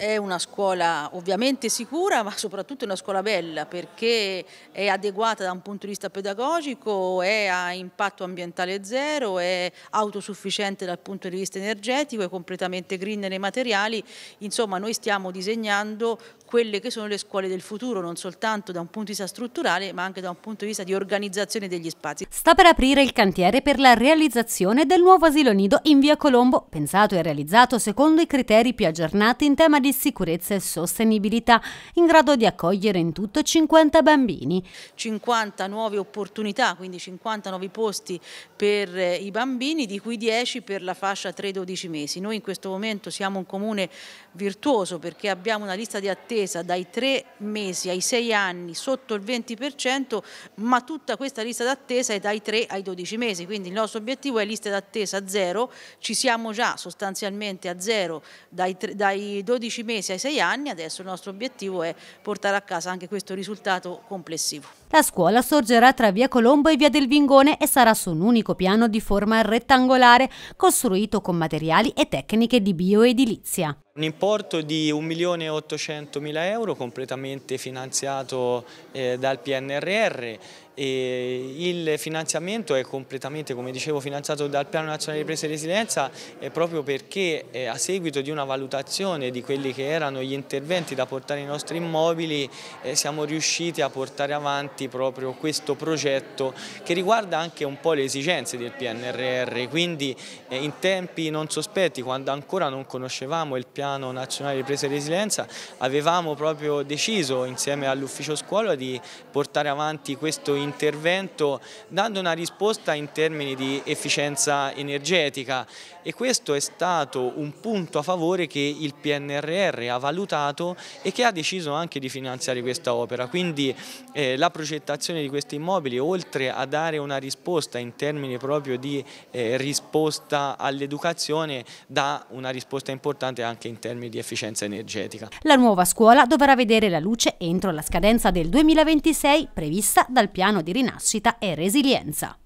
È una scuola ovviamente sicura ma soprattutto è una scuola bella perché è adeguata da un punto di vista pedagogico, è a impatto ambientale zero, è autosufficiente dal punto di vista energetico, è completamente green nei materiali, insomma noi stiamo disegnando quelle che sono le scuole del futuro non soltanto da un punto di vista strutturale ma anche da un punto di vista di organizzazione degli spazi. Sta per aprire il cantiere per la realizzazione del nuovo asilo nido in via Colombo, pensato e realizzato secondo i criteri più aggiornati in tema di di sicurezza e sostenibilità, in grado di accogliere in tutto 50 bambini. 50 nuove opportunità, quindi 50 nuovi posti per eh, i bambini, di cui 10 per la fascia 3-12 mesi. Noi in questo momento siamo un comune virtuoso perché abbiamo una lista di attesa dai 3 mesi ai 6 anni sotto il 20%, ma tutta questa lista d'attesa è dai 3 ai 12 mesi, quindi il nostro obiettivo è liste d'attesa zero, ci siamo già sostanzialmente a zero dai, dai 12 12 mesi ai 6 anni, adesso il nostro obiettivo è portare a casa anche questo risultato complessivo. La scuola sorgerà tra via Colombo e via del Vingone e sarà su un unico piano di forma rettangolare, costruito con materiali e tecniche di bioedilizia. Un importo di 1.800.000 euro completamente finanziato eh, dal PNRR e il finanziamento è completamente, come dicevo, finanziato dal Piano Nazionale di Presa e Resilienza eh, proprio perché eh, a seguito di una valutazione di quelli che erano gli interventi da portare ai nostri immobili eh, siamo riusciti a portare avanti proprio questo progetto che riguarda anche un po' le esigenze del PNRR, quindi eh, in tempi non sospetti, quando ancora non conoscevamo il piano piano nazionale di ripresa e resilienza avevamo proprio deciso insieme all'ufficio scuola di portare avanti questo intervento dando una risposta in termini di efficienza energetica e questo è stato un punto a favore che il PNRR ha valutato e che ha deciso anche di finanziare questa opera. Quindi eh, la progettazione di questi immobili oltre a dare una risposta in termini proprio di eh, risposta all'educazione dà una risposta importante anche in termini di efficienza energetica. La nuova scuola dovrà vedere la luce entro la scadenza del 2026 prevista dal piano di rinascita e resilienza.